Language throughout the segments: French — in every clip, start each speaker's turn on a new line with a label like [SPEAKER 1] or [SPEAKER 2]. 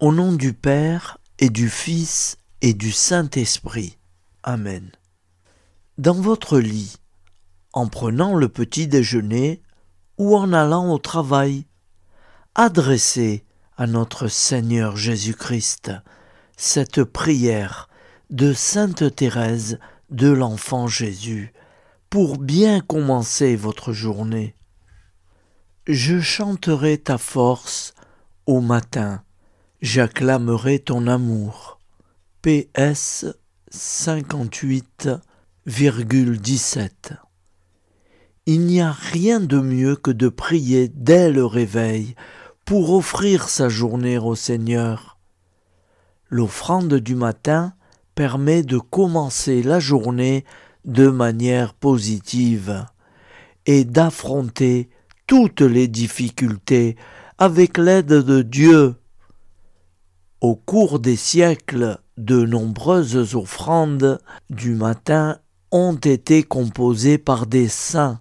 [SPEAKER 1] Au nom du Père et du Fils et du Saint-Esprit. Amen. Dans votre lit, en prenant le petit déjeuner ou en allant au travail, adressez à notre Seigneur Jésus-Christ cette prière de Sainte Thérèse de l'Enfant Jésus pour bien commencer votre journée. Je chanterai ta force au matin, j'acclamerai ton amour. PS 58,17 Il n'y a rien de mieux que de prier dès le réveil pour offrir sa journée au Seigneur. L'offrande du matin permet de commencer la journée de manière positive et d'affronter toutes les difficultés avec l'aide de Dieu. Au cours des siècles, de nombreuses offrandes du matin ont été composées par des saints.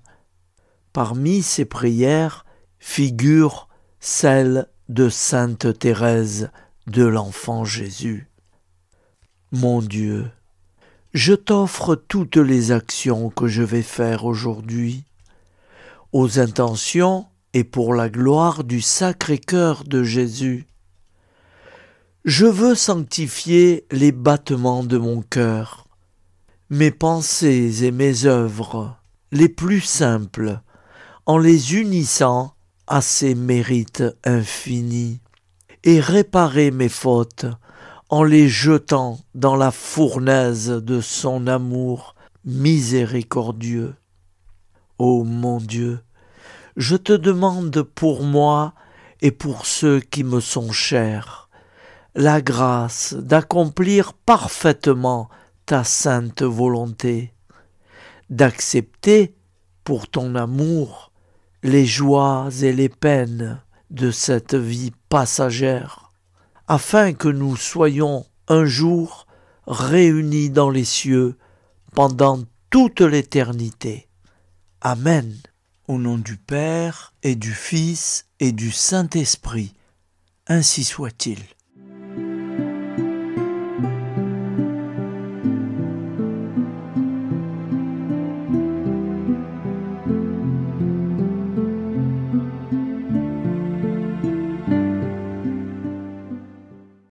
[SPEAKER 1] Parmi ces prières figurent celle de Sainte Thérèse de l'Enfant Jésus. Mon Dieu, je t'offre toutes les actions que je vais faire aujourd'hui, aux intentions et pour la gloire du Sacré-Cœur de Jésus. Je veux sanctifier les battements de mon cœur, mes pensées et mes œuvres les plus simples, en les unissant à ses mérites infinis, et réparer mes fautes en les jetant dans la fournaise de son amour miséricordieux. Ô mon Dieu, je te demande pour moi et pour ceux qui me sont chers la grâce d'accomplir parfaitement ta sainte volonté, d'accepter pour ton amour les joies et les peines de cette vie passagère, afin que nous soyons un jour réunis dans les cieux pendant toute l'éternité. Amen. Au nom du Père et du Fils et du Saint-Esprit, ainsi soit-il.